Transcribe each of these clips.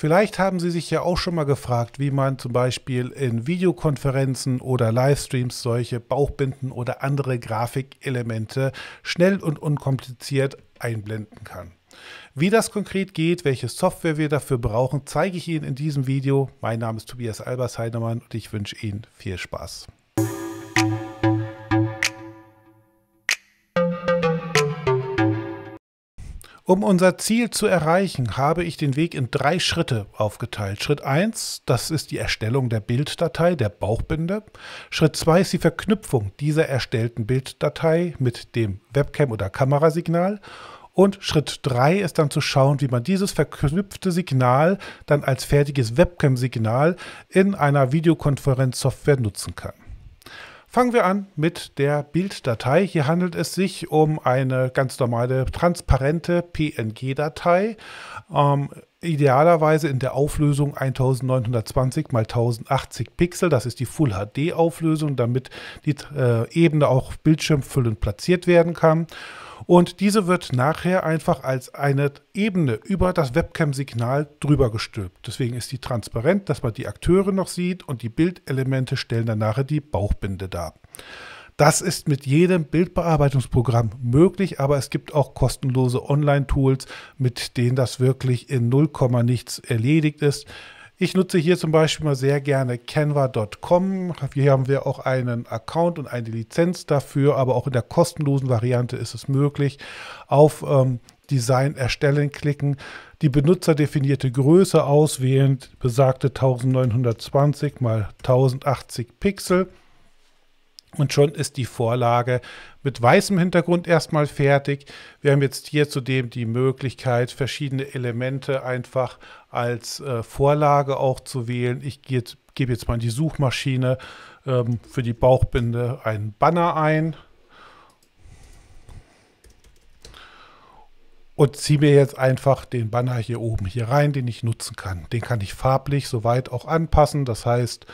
Vielleicht haben Sie sich ja auch schon mal gefragt, wie man zum Beispiel in Videokonferenzen oder Livestreams solche Bauchbinden oder andere Grafikelemente schnell und unkompliziert einblenden kann. Wie das konkret geht, welche Software wir dafür brauchen, zeige ich Ihnen in diesem Video. Mein Name ist Tobias Albers Heinemann und ich wünsche Ihnen viel Spaß. Um unser Ziel zu erreichen, habe ich den Weg in drei Schritte aufgeteilt. Schritt 1, das ist die Erstellung der Bilddatei, der Bauchbinde. Schritt 2 ist die Verknüpfung dieser erstellten Bilddatei mit dem Webcam- oder Kamerasignal. Und Schritt 3 ist dann zu schauen, wie man dieses verknüpfte Signal dann als fertiges Webcam-Signal in einer Videokonferenzsoftware nutzen kann. Fangen wir an mit der Bilddatei. Hier handelt es sich um eine ganz normale transparente PNG-Datei. Ähm, idealerweise in der Auflösung 1920 x 1080 Pixel. Das ist die Full HD Auflösung, damit die äh, Ebene auch bildschirmfüllend platziert werden kann. Und diese wird nachher einfach als eine Ebene über das Webcam-Signal drüber gestülpt. Deswegen ist die transparent, dass man die Akteure noch sieht und die Bildelemente stellen dann nachher die Bauchbinde dar. Das ist mit jedem Bildbearbeitungsprogramm möglich, aber es gibt auch kostenlose Online-Tools, mit denen das wirklich in 0, nichts erledigt ist. Ich nutze hier zum Beispiel mal sehr gerne canva.com. Hier haben wir auch einen Account und eine Lizenz dafür, aber auch in der kostenlosen Variante ist es möglich. Auf ähm, Design erstellen klicken, die benutzerdefinierte Größe auswählen, besagte 1920 x 1080 Pixel. Und schon ist die Vorlage mit weißem Hintergrund erstmal fertig. Wir haben jetzt hier zudem die Möglichkeit, verschiedene Elemente einfach als äh, Vorlage auch zu wählen. Ich jetzt, gebe jetzt mal in die Suchmaschine ähm, für die Bauchbinde einen Banner ein. und ziehe mir jetzt einfach den Banner hier oben hier rein, den ich nutzen kann. Den kann ich farblich soweit auch anpassen. Das heißt,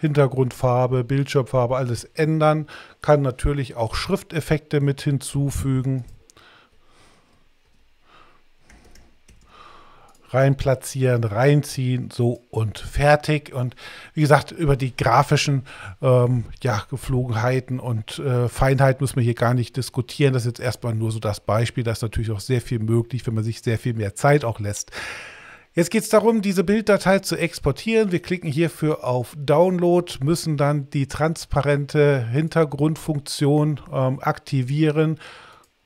Hintergrundfarbe, Bildschirmfarbe, alles ändern. Kann natürlich auch Schrifteffekte mit hinzufügen. reinplatzieren, reinziehen, so und fertig. Und wie gesagt, über die grafischen ähm, ja, Geflogenheiten und äh, Feinheit müssen wir hier gar nicht diskutieren. Das ist jetzt erstmal nur so das Beispiel. Da ist natürlich auch sehr viel möglich, wenn man sich sehr viel mehr Zeit auch lässt. Jetzt geht es darum, diese Bilddatei zu exportieren. Wir klicken hierfür auf Download, müssen dann die transparente Hintergrundfunktion ähm, aktivieren,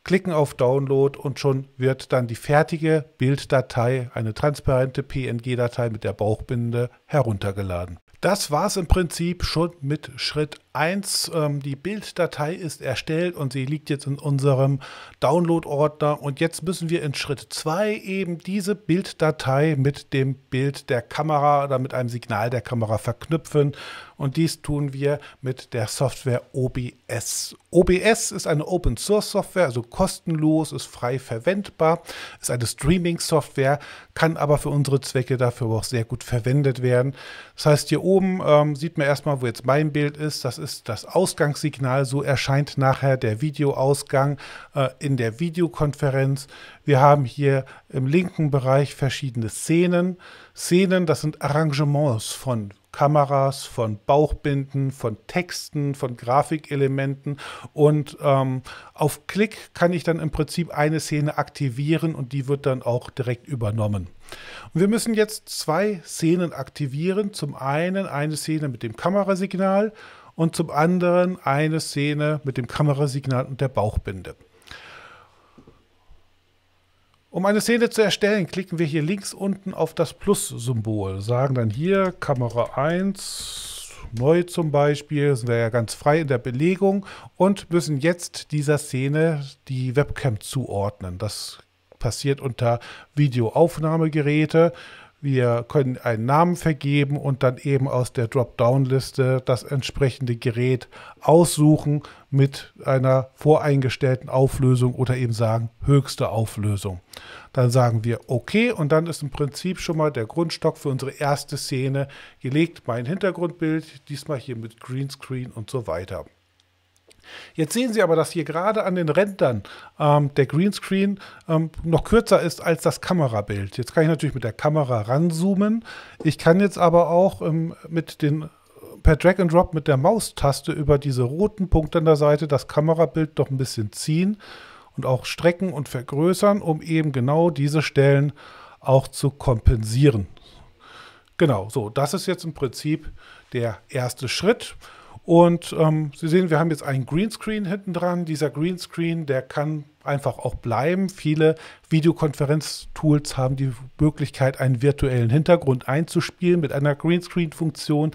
klicken auf Download und schon wird dann die fertige Bilddatei, eine transparente PNG-Datei mit der Bauchbinde heruntergeladen. Das war es im Prinzip schon mit Schritt 1. Ähm, die Bilddatei ist erstellt und sie liegt jetzt in unserem Download-Ordner. Und jetzt müssen wir in Schritt 2 eben diese Bilddatei mit dem Bild der Kamera oder mit einem Signal der Kamera verknüpfen. Und dies tun wir mit der Software OBS. OBS ist eine Open-Source-Software, also kostenlos, ist frei verwendbar, ist eine Streaming-Software, kann aber für unsere Zwecke dafür auch sehr gut verwendet werden. Das heißt, hier oben oben ähm, sieht man erstmal, wo jetzt mein Bild ist. Das ist das Ausgangssignal. So erscheint nachher der Videoausgang äh, in der Videokonferenz. Wir haben hier im linken Bereich verschiedene Szenen. Szenen, das sind Arrangements von Kameras, von Bauchbinden, von Texten, von Grafikelementen. Und ähm, auf Klick kann ich dann im Prinzip eine Szene aktivieren und die wird dann auch direkt übernommen. Und wir müssen jetzt zwei Szenen aktivieren. Zum einen eine Szene mit dem Kamerasignal und zum anderen eine Szene mit dem Kamerasignal und der Bauchbinde. Um eine Szene zu erstellen, klicken wir hier links unten auf das Plus-Symbol, sagen dann hier Kamera 1, neu zum Beispiel, sind wir ja ganz frei in der Belegung und müssen jetzt dieser Szene die Webcam zuordnen. Das passiert unter Videoaufnahmegeräte. Wir können einen Namen vergeben und dann eben aus der Dropdown-Liste das entsprechende Gerät aussuchen mit einer voreingestellten Auflösung oder eben sagen höchste Auflösung. Dann sagen wir OK und dann ist im Prinzip schon mal der Grundstock für unsere erste Szene gelegt. Mein Hintergrundbild, diesmal hier mit Greenscreen und so weiter. Jetzt sehen Sie aber, dass hier gerade an den Rändern ähm, der Greenscreen ähm, noch kürzer ist als das Kamerabild. Jetzt kann ich natürlich mit der Kamera ranzoomen. Ich kann jetzt aber auch ähm, mit den per Drag and Drop mit der Maustaste über diese roten Punkte an der Seite das Kamerabild noch ein bisschen ziehen und auch strecken und vergrößern, um eben genau diese Stellen auch zu kompensieren. Genau, so, das ist jetzt im Prinzip der erste Schritt. Und ähm, Sie sehen, wir haben jetzt einen Greenscreen hinten dran. Dieser Greenscreen, der kann einfach auch bleiben. Viele Videokonferenz-Tools haben die Möglichkeit, einen virtuellen Hintergrund einzuspielen mit einer Greenscreen-Funktion.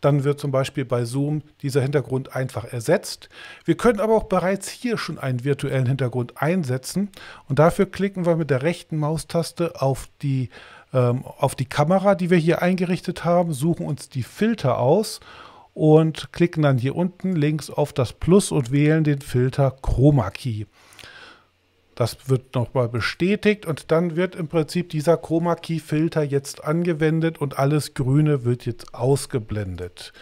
Dann wird zum Beispiel bei Zoom dieser Hintergrund einfach ersetzt. Wir können aber auch bereits hier schon einen virtuellen Hintergrund einsetzen. Und dafür klicken wir mit der rechten Maustaste auf die, ähm, auf die Kamera, die wir hier eingerichtet haben, suchen uns die Filter aus und klicken dann hier unten links auf das Plus und wählen den Filter Chroma Key. Das wird nochmal bestätigt und dann wird im Prinzip dieser Chroma Key Filter jetzt angewendet und alles Grüne wird jetzt ausgeblendet.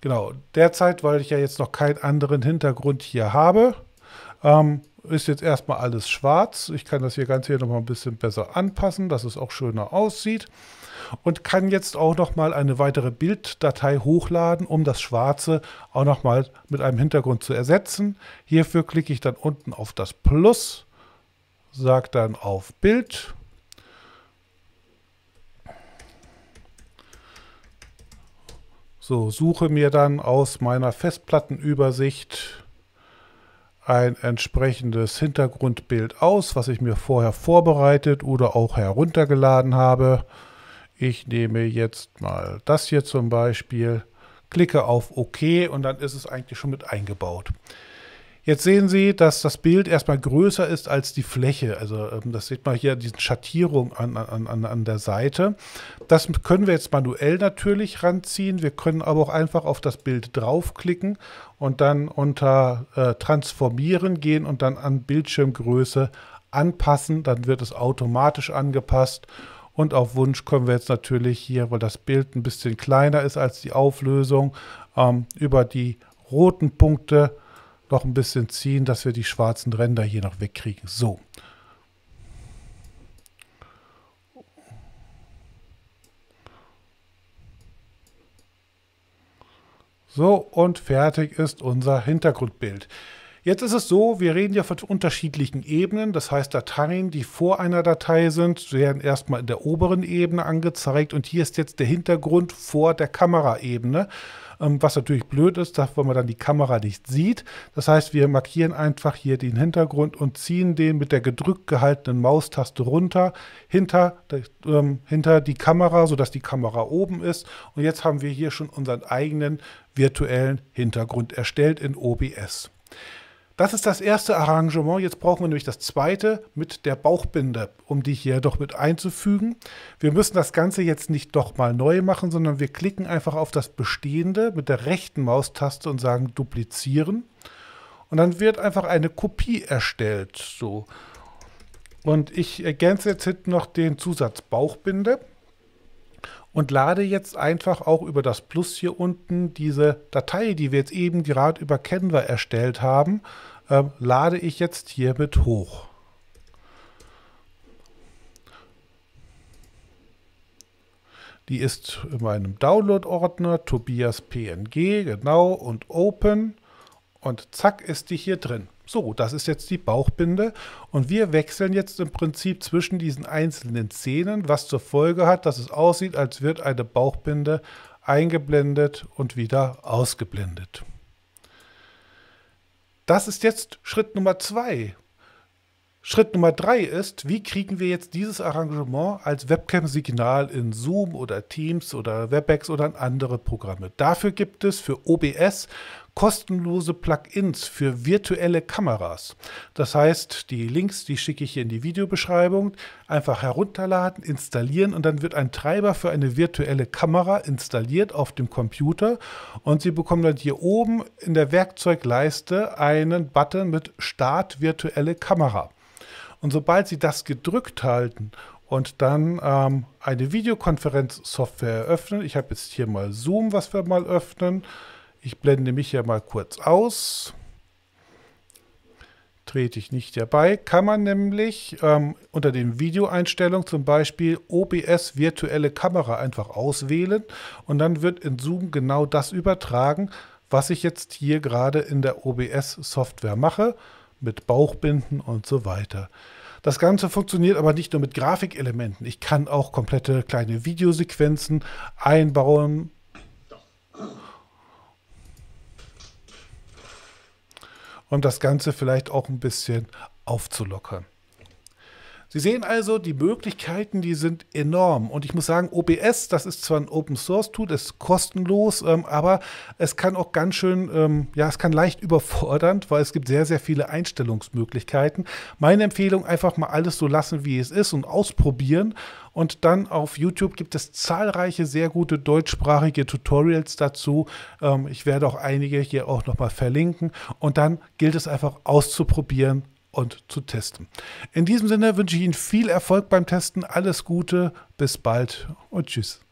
Genau, derzeit, weil ich ja jetzt noch keinen anderen Hintergrund hier habe, ähm, ist jetzt erstmal alles schwarz. Ich kann das hier ganz hier nochmal ein bisschen besser anpassen, dass es auch schöner aussieht. Und kann jetzt auch nochmal eine weitere Bilddatei hochladen, um das Schwarze auch nochmal mit einem Hintergrund zu ersetzen. Hierfür klicke ich dann unten auf das Plus, sage dann auf Bild. So, suche mir dann aus meiner Festplattenübersicht ein entsprechendes Hintergrundbild aus, was ich mir vorher vorbereitet oder auch heruntergeladen habe. Ich nehme jetzt mal das hier zum Beispiel, klicke auf OK und dann ist es eigentlich schon mit eingebaut. Jetzt sehen Sie, dass das Bild erstmal größer ist als die Fläche. Also ähm, das sieht man hier, diese Schattierung an, an, an, an der Seite. Das können wir jetzt manuell natürlich ranziehen. Wir können aber auch einfach auf das Bild draufklicken und dann unter äh, Transformieren gehen und dann an Bildschirmgröße anpassen. Dann wird es automatisch angepasst. Und auf Wunsch können wir jetzt natürlich hier, weil das Bild ein bisschen kleiner ist als die Auflösung, ähm, über die roten Punkte noch ein bisschen ziehen, dass wir die schwarzen Ränder hier noch wegkriegen. So. So, und fertig ist unser Hintergrundbild. Jetzt ist es so, wir reden ja von unterschiedlichen Ebenen. Das heißt, Dateien, die vor einer Datei sind, werden erstmal in der oberen Ebene angezeigt. Und hier ist jetzt der Hintergrund vor der Kameraebene. Ähm, was natürlich blöd ist, weil man dann die Kamera nicht sieht. Das heißt, wir markieren einfach hier den Hintergrund und ziehen den mit der gedrückt gehaltenen Maustaste runter hinter, ähm, hinter die Kamera, sodass die Kamera oben ist. Und jetzt haben wir hier schon unseren eigenen virtuellen Hintergrund erstellt in OBS. Das ist das erste Arrangement. Jetzt brauchen wir nämlich das zweite mit der Bauchbinde, um die hier doch mit einzufügen. Wir müssen das Ganze jetzt nicht doch mal neu machen, sondern wir klicken einfach auf das Bestehende mit der rechten Maustaste und sagen Duplizieren. Und dann wird einfach eine Kopie erstellt. So. Und ich ergänze jetzt hinten noch den Zusatz Bauchbinde und lade jetzt einfach auch über das Plus hier unten diese Datei, die wir jetzt eben gerade über Canva erstellt haben, äh, lade ich jetzt hiermit hoch. Die ist in meinem Download-Ordner, Tobias PNG, genau, und Open. Und zack, ist die hier drin. So, das ist jetzt die Bauchbinde und wir wechseln jetzt im Prinzip zwischen diesen einzelnen Szenen, was zur Folge hat, dass es aussieht, als wird eine Bauchbinde eingeblendet und wieder ausgeblendet. Das ist jetzt Schritt Nummer zwei. Schritt Nummer drei ist, wie kriegen wir jetzt dieses Arrangement als Webcam-Signal in Zoom oder Teams oder WebEx oder in andere Programme? Dafür gibt es für OBS kostenlose Plugins für virtuelle Kameras. Das heißt, die Links, die schicke ich hier in die Videobeschreibung, einfach herunterladen, installieren und dann wird ein Treiber für eine virtuelle Kamera installiert auf dem Computer und Sie bekommen dann hier oben in der Werkzeugleiste einen Button mit Start virtuelle Kamera. Und sobald Sie das gedrückt halten und dann ähm, eine Videokonferenzsoftware eröffnen, ich habe jetzt hier mal Zoom, was wir mal öffnen. Ich blende mich ja mal kurz aus. Trete ich nicht dabei, kann man nämlich ähm, unter den Videoeinstellungen zum Beispiel OBS virtuelle Kamera einfach auswählen und dann wird in Zoom genau das übertragen, was ich jetzt hier gerade in der OBS-Software mache mit Bauchbinden und so weiter. Das Ganze funktioniert aber nicht nur mit Grafikelementen. Ich kann auch komplette kleine Videosequenzen einbauen. Um das Ganze vielleicht auch ein bisschen aufzulockern. Sie sehen also, die Möglichkeiten, die sind enorm. Und ich muss sagen, OBS, das ist zwar ein Open Source Tool, ist kostenlos, ähm, aber es kann auch ganz schön, ähm, ja, es kann leicht überfordernd, weil es gibt sehr, sehr viele Einstellungsmöglichkeiten. Meine Empfehlung, einfach mal alles so lassen, wie es ist und ausprobieren. Und dann auf YouTube gibt es zahlreiche sehr gute deutschsprachige Tutorials dazu. Ähm, ich werde auch einige hier auch nochmal verlinken. Und dann gilt es einfach auszuprobieren und zu testen. In diesem Sinne wünsche ich Ihnen viel Erfolg beim Testen, alles Gute, bis bald und tschüss.